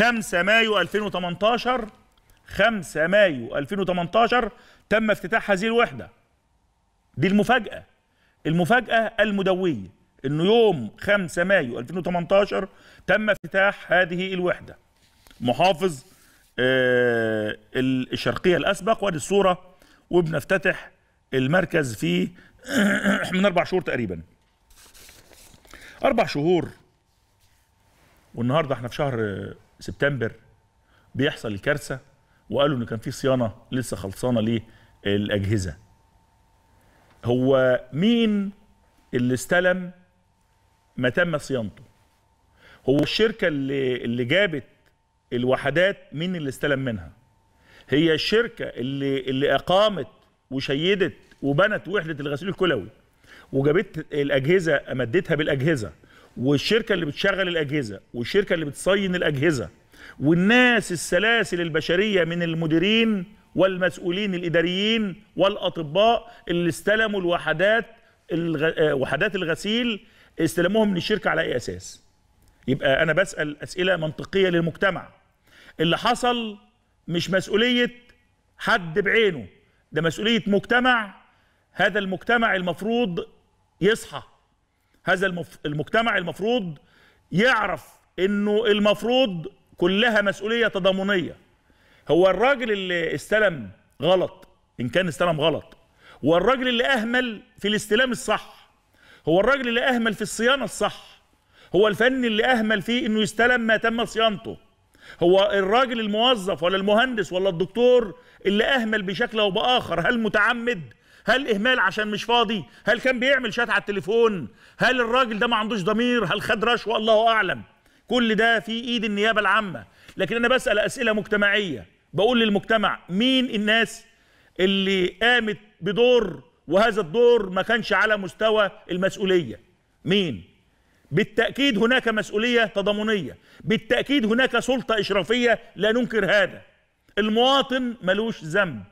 5 مايو 2018 5 مايو 2018 تم افتتاح هذه الوحدة دي المفاجأة المفاجأة المدوية انه يوم 5 مايو 2018 تم افتتاح هذه الوحدة محافظ آه، الشرقية الأسبق وادي الصورة وبنفتتح المركز في من أربع شهور تقريبا أربع شهور والنهاردة احنا في شهر سبتمبر بيحصل الكارثه وقالوا ان كان في صيانه لسه خلصانه للاجهزه هو مين اللي استلم ما تم صيانته هو الشركه اللي اللي جابت الوحدات مين اللي استلم منها هي الشركه اللي اللي اقامت وشيدت وبنت وحده الغسيل الكلوي وجابت الاجهزه امدتها بالاجهزه والشركه اللي بتشغل الاجهزه والشركه اللي بتصين الاجهزه والناس السلاسل البشريه من المديرين والمسؤولين الاداريين والاطباء اللي استلموا الوحدات الغ... آه، وحدات الغسيل استلموهم من الشركه على اي اساس؟ يبقى انا بسال اسئله منطقيه للمجتمع اللي حصل مش مسؤوليه حد بعينه ده مسؤوليه مجتمع هذا المجتمع المفروض يصحى هذا المف... المجتمع المفروض يعرف انه المفروض كلها مسؤوليه تضامنيه هو الراجل اللي استلم غلط ان كان استلم غلط والراجل اللي اهمل في الاستلام الصح هو الراجل اللي اهمل في الصيانه الصح هو الفني اللي اهمل فيه انه يستلم ما تم صيانته هو الراجل الموظف ولا المهندس ولا الدكتور اللي اهمل بشكل او باخر هل متعمد هل اهمال عشان مش فاضي هل كان بيعمل شات على التليفون هل الراجل ده ما عندوش ضمير هل خد رشوه الله اعلم كل ده في ايد النيابه العامه لكن انا بسال اسئله مجتمعيه بقول للمجتمع مين الناس اللي قامت بدور وهذا الدور ما كانش على مستوى المسؤوليه مين بالتاكيد هناك مسؤوليه تضامنيه بالتاكيد هناك سلطه اشرافيه لا ننكر هذا المواطن ملوش ذنب